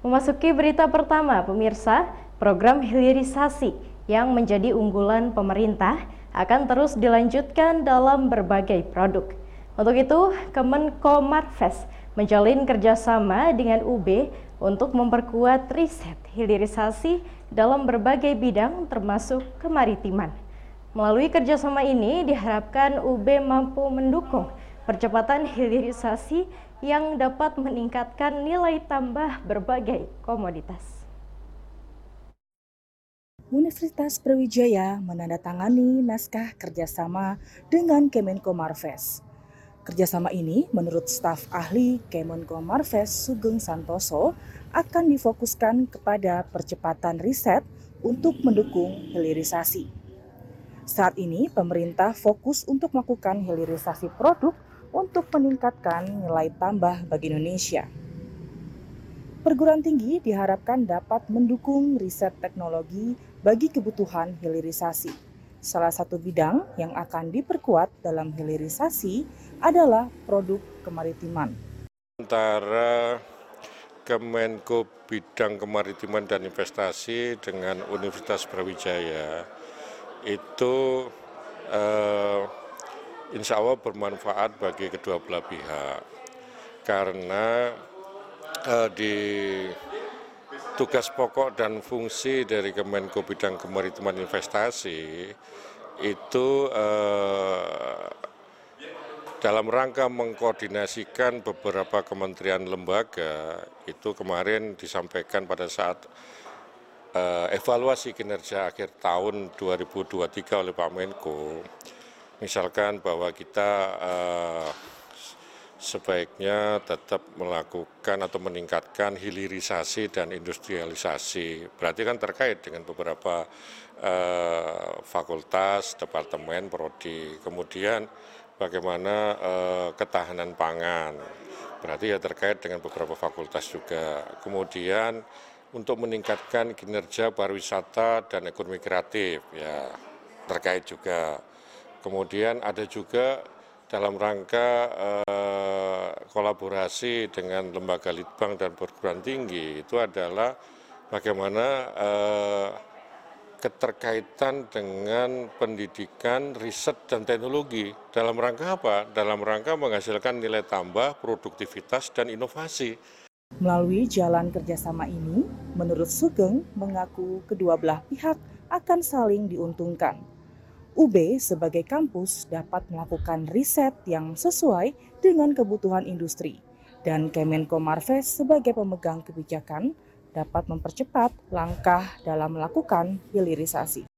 Memasuki berita pertama, pemirsa, program hilirisasi yang menjadi unggulan pemerintah akan terus dilanjutkan dalam berbagai produk. Untuk itu, Kemenko Marves menjalin kerjasama dengan UB untuk memperkuat riset hilirisasi dalam berbagai bidang termasuk kemaritiman. Melalui kerjasama ini diharapkan UB mampu mendukung percepatan hilirisasi yang dapat meningkatkan nilai tambah berbagai komoditas. Universitas Brawijaya menandatangani naskah kerjasama dengan Kemenko Marves. Kerjasama ini, menurut staf ahli Kemenko Marves Sugeng Santoso, akan difokuskan kepada percepatan riset untuk mendukung hilirisasi. Saat ini, pemerintah fokus untuk melakukan hilirisasi produk untuk meningkatkan nilai tambah bagi Indonesia. Perguruan tinggi diharapkan dapat mendukung riset teknologi bagi kebutuhan hilirisasi. Salah satu bidang yang akan diperkuat dalam hilirisasi adalah produk kemaritiman. Antara Kemenko Bidang Kemaritiman dan Investasi dengan Universitas Brawijaya itu eh, insya Allah bermanfaat bagi kedua belah pihak karena eh, di tugas pokok dan fungsi dari Kemenko bidang kemaritiman investasi itu eh, dalam rangka mengkoordinasikan beberapa kementerian lembaga itu kemarin disampaikan pada saat eh, evaluasi kinerja akhir tahun 2023 oleh Pak Menko misalkan bahwa kita uh, sebaiknya tetap melakukan atau meningkatkan hilirisasi dan industrialisasi. Berarti kan terkait dengan beberapa uh, fakultas, departemen, prodi. Kemudian bagaimana uh, ketahanan pangan. Berarti ya terkait dengan beberapa fakultas juga. Kemudian untuk meningkatkan kinerja pariwisata dan ekonomi kreatif ya terkait juga Kemudian ada juga dalam rangka eh, kolaborasi dengan lembaga litbang dan perguruan tinggi itu adalah bagaimana eh, keterkaitan dengan pendidikan, riset, dan teknologi. Dalam rangka apa? Dalam rangka menghasilkan nilai tambah, produktivitas, dan inovasi. Melalui jalan kerjasama ini, menurut Sugeng mengaku kedua belah pihak akan saling diuntungkan UB sebagai kampus dapat melakukan riset yang sesuai dengan kebutuhan industri, dan Kemenko Marves sebagai pemegang kebijakan dapat mempercepat langkah dalam melakukan hilirisasi.